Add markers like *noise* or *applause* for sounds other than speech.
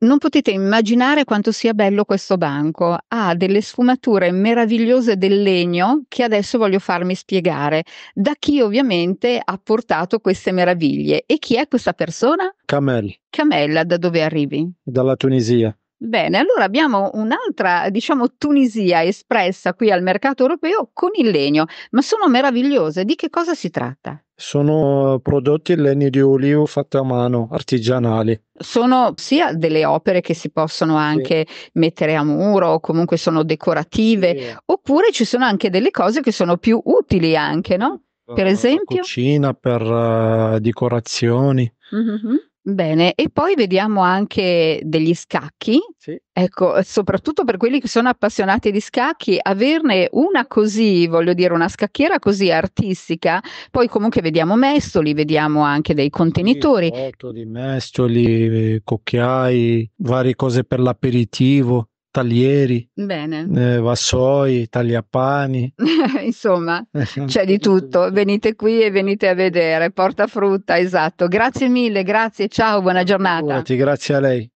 Non potete immaginare quanto sia bello questo banco. Ha delle sfumature meravigliose del legno che adesso voglio farmi spiegare da chi ovviamente ha portato queste meraviglie. E chi è questa persona? Kamel. Camella, da dove arrivi? Dalla Tunisia. Bene, allora abbiamo un'altra, diciamo, Tunisia espressa qui al mercato europeo con il legno, ma sono meravigliose. Di che cosa si tratta? Sono prodotti in legno di olio fatti a mano, artigianali. Sono sia delle opere che si possono anche sì. mettere a muro o comunque sono decorative, sì. oppure ci sono anche delle cose che sono più utili anche, no? Per esempio? Per cucina, per uh, decorazioni. Mm-hmm. Bene, e poi vediamo anche degli scacchi. Sì. Ecco, soprattutto per quelli che sono appassionati di scacchi, averne una così, voglio dire, una scacchiera così artistica, poi comunque vediamo mestoli, vediamo anche dei contenitori. Sì, foto di mestoli, eh, cocchiai, varie cose per l'aperitivo taglieri, eh, vassoi, tagliapani. *laughs* Insomma, eh, c'è di tutto. Venite qui e venite a vedere. Porta frutta, esatto. Grazie mille, grazie, ciao, buona giornata. Grazie, grazie a lei.